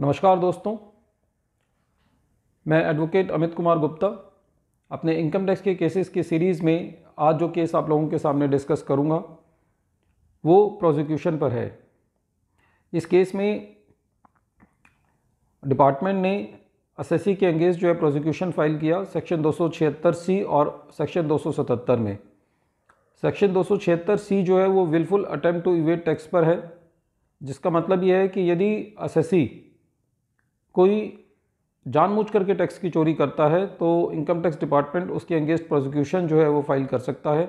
नमस्कार दोस्तों मैं एडवोकेट अमित कुमार गुप्ता अपने इनकम टैक्स के केसेस की सीरीज़ में आज जो केस आप लोगों के सामने डिस्कस करूंगा वो प्रोसिक्यूशन पर है इस केस में डिपार्टमेंट ने सी के अंगेज जो है प्रोसिक्यूशन फाइल किया सेक्शन 276 सी और सेक्शन 277 में सेक्शन 276 सी जो है वो wilful attempt to evade tax पर है जिसका मतलब यह है कि यदि एसएससी कोई जानबूझ करके टैक्स की चोरी करता है तो इनकम टैक्स डिपार्टमेंट उसके अंगेंस्ट प्रोसिक्यूशन जो है वो फाइल कर सकता है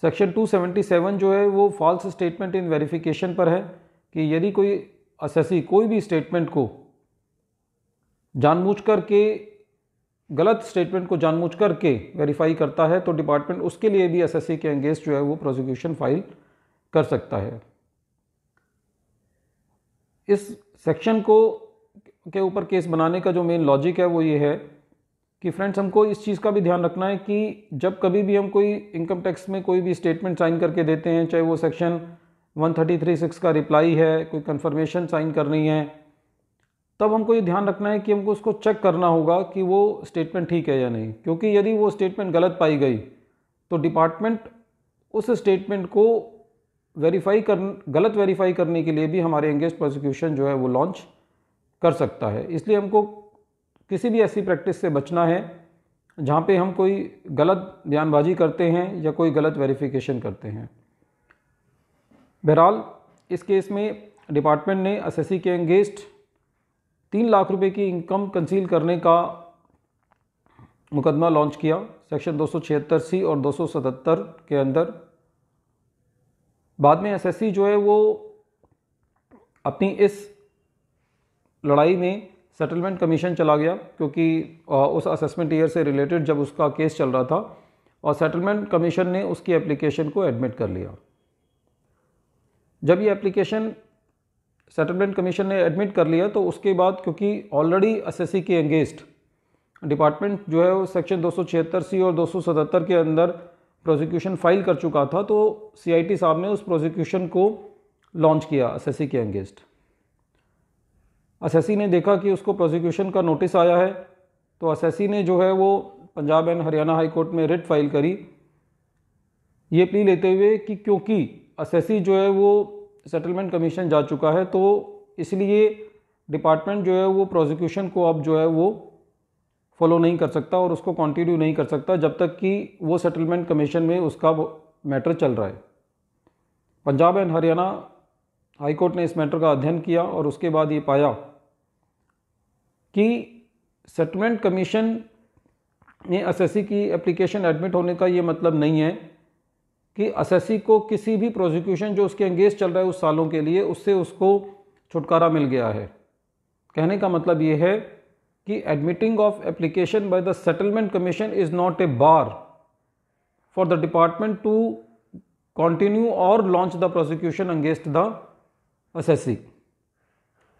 सेक्शन 277 जो है वो फॉल्स स्टेटमेंट इन वेरिफिकेशन पर है कि यदि कोई असेसी कोई भी स्टेटमेंट को जानबूझ करके गलत स्टेटमेंट को जानबूझ करके वेरीफाई करता है तो डिपार्टमेंट उसके लिए भी एस के अंगेंस्ट जो है वो प्रोसिक्यूशन फाइल कर सकता है इस सेक्शन को के ऊपर केस बनाने का जो मेन लॉजिक है वो ये है कि फ्रेंड्स हमको इस चीज़ का भी ध्यान रखना है कि जब कभी भी हम कोई इनकम टैक्स में कोई भी स्टेटमेंट साइन करके देते हैं चाहे वो सेक्शन 1336 का रिप्लाई है कोई कंफर्मेशन साइन करनी है तब हमको ये ध्यान रखना है कि हमको उसको चेक करना होगा कि वो स्टेटमेंट ठीक है या नहीं क्योंकि यदि वो स्टेटमेंट गलत पाई गई तो डिपार्टमेंट उस स्टेटमेंट को वेरीफाई कर गलत वेरीफाई करने के लिए भी हमारे एंगेज प्रोसिक्यूशन जो है वो लॉन्च कर सकता है इसलिए हमको किसी भी ऐसी प्रैक्टिस से बचना है जहाँ पे हम कोई गलत बयानबाजी करते हैं या कोई गलत वेरिफिकेशन करते हैं बहरहाल इस केस में डिपार्टमेंट ने एस के अंगेस्ट तीन लाख रुपए की इनकम कंसील करने का मुकदमा लॉन्च किया सेक्शन 276 सी और 277 के अंदर बाद में एसएससी जो है वो अपनी इस लड़ाई में सेटलमेंट कमीशन चला गया क्योंकि उस असेसमेंट ईयर से रिलेटेड जब उसका केस चल रहा था और सेटलमेंट कमीशन ने उसकी एप्लीकेशन को एडमिट कर लिया जब ये एप्लीकेशन सेटलमेंट कमीशन ने एडमिट कर लिया तो उसके बाद क्योंकि ऑलरेडी एस के अंगेंस्ट डिपार्टमेंट जो है वो सेक्शन दो सी और 277 के अंदर प्रोसिक्यूशन फाइल कर चुका था तो सीआईटी साहब ने उस प्रोसिक्यूशन को लॉन्च किया एस के अंगेंस्ट असेसी ने देखा कि उसको प्रोसिक्यूशन का नोटिस आया है तो असेसी ने जो है वो Punjab and Haryana high court में रिट फाइल करी ये प्ली लेते हुए कि क्योंकि असेसी जो है वो सेटलमेंट कमीशन जा चुका है तो इसलिए डिपार्टमेंट जो है वो प्रोसिक्यूशन को अब जो है वो फॉलो नहीं कर सकता और उसको कंटिन्यू नहीं कर सकता जब तक कि वो सेटलमेंट कमीशन में उसका मैटर चल रहा है पंजाब एंड हरियाणा हाईकोर्ट ने इस मैटर का अध्ययन किया और उसके बाद ये पाया कि सेटलमेंट कमीशन ने असेसी की एप्लीकेशन एडमिट होने का ये मतलब नहीं है कि असेसी को किसी भी प्रोसिक्यूशन जो उसके एंगेज चल रहा है उस सालों के लिए उससे उसको छुटकारा मिल गया है कहने का मतलब ये है कि admitting of application by the settlement commission is not a bar for the department to continue और launch the prosecution against the assessee.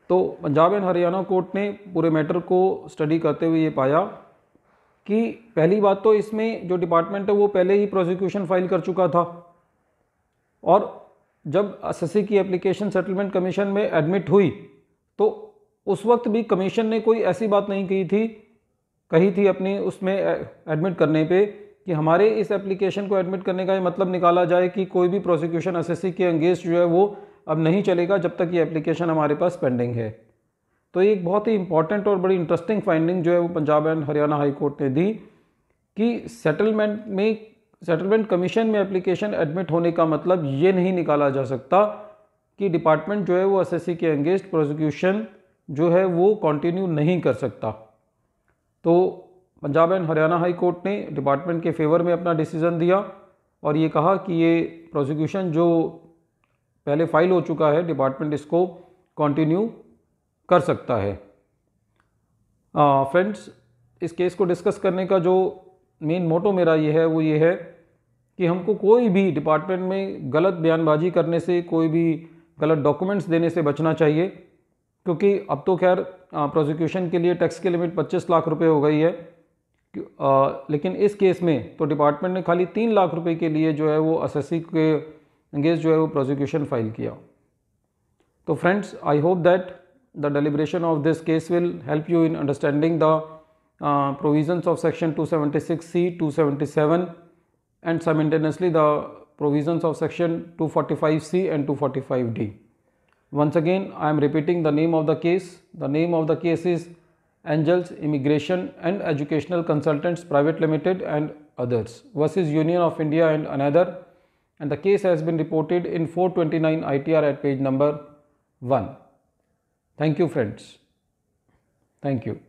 तो पंजाब एंड हरियाणा कोर्ट ने पूरे मैटर को स्टडी करते हुए ये पाया कि पहली बात तो इसमें जो डिपार्टमेंट है वो पहले ही प्रोसिक्यूशन फाइल कर चुका था और जब एस की एप्लीकेशन सेटलमेंट कमीशन में एडमिट हुई तो उस वक्त भी कमीशन ने कोई ऐसी बात नहीं की थी कही थी अपनी उसमें एडमिट करने पे कि हमारे इस एप्लीकेशन को एडमिट करने का ये मतलब निकाला जाए कि कोई भी प्रोसिक्यूशन एस के अंगेंस्ट जो है वो अब नहीं चलेगा जब तक ये एप्लीकेशन हमारे पास पेंडिंग है तो एक बहुत ही इंपॉर्टेंट और बड़ी इंटरेस्टिंग फाइंडिंग जो है वो Punjab and Haryana high court ने दी कि सेटलमेंट में सेटलमेंट कमीशन में एप्लीकेशन एडमिट होने का मतलब ये नहीं निकाला जा सकता कि डिपार्टमेंट जो है वो एस के अंगेंस्ट प्रोसिक्यूशन जो है वो कंटिन्यू नहीं कर सकता तो Punjab and Haryana high court ने डिपार्टमेंट के फेवर में अपना डिसीज़न दिया और ये कहा कि ये प्रोसिक्यूशन जो पहले फाइल हो चुका है डिपार्टमेंट इसको कंटिन्यू कर सकता है फ्रेंड्स इस केस को डिस्कस करने का जो मेन मोटो मेरा ये है वो ये है कि हमको कोई भी डिपार्टमेंट में गलत बयानबाजी करने से कोई भी गलत डॉक्यूमेंट्स देने से बचना चाहिए क्योंकि अब तो खैर प्रोसिक्यूशन के लिए टैक्स की लिमिट 25 लाख रुपए हो गई है आ, लेकिन इस केस में तो डिपार्टमेंट ने खाली तीन लाख रुपए के लिए जो है वो एस के अगेंस्ट जो है वो प्रोसिक्यूशन फाइल किया तो friends I hope that the deliberation of this case will help you in understanding the provisions of section two six C two 277 and simultaneously the provisions of section two forty five C and two forty five D once again I am repeating the name of the case the name of the case is Angels Immigration and Educational Consultants Private Limited and others is Union of India and another and the case has been reported in 429 ITR at page number 1. Thank you friends. Thank you.